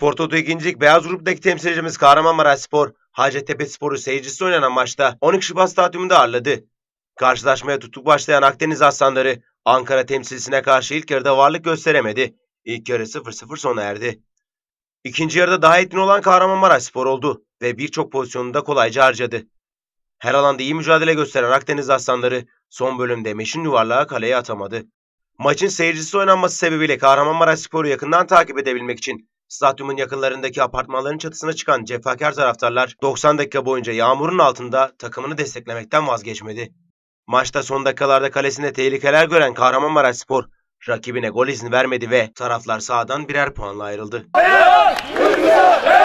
Spor Toto 2. Beyaz gruptaki temsilcimiz Kahramanmaraş Spor, Hacettepe Spor'u seyircisi oynanan maçta 12 Şubat stadyumunda ağırladı. Karşılaşmaya tutuk başlayan Akdeniz Aslanları Ankara temsilcisine karşı ilk yarıda varlık gösteremedi. İlk yarı 0-0 sona erdi. İkinci yarıda daha etkin olan Kahramanmaraş Spor oldu ve birçok pozisyonunda kolayca harcadı. Her alanda iyi mücadele gösteren Akdeniz Aslanları son bölümde meşin yuvarlağı kaleye atamadı. Maçın seyircisi oynanması sebebiyle Kahramanmaraş Spor'u yakından takip edebilmek için Stadyumun yakınlarındaki apartmanların çatısına çıkan cefakar taraftarlar 90 dakika boyunca yağmurun altında takımını desteklemekten vazgeçmedi. Maçta son dakikalarda kalesinde tehlikeler gören Kahramanmaraş Spor rakibine gol izni vermedi ve taraflar sahadan birer puanla ayrıldı. Hayır! Hayır! Hayır!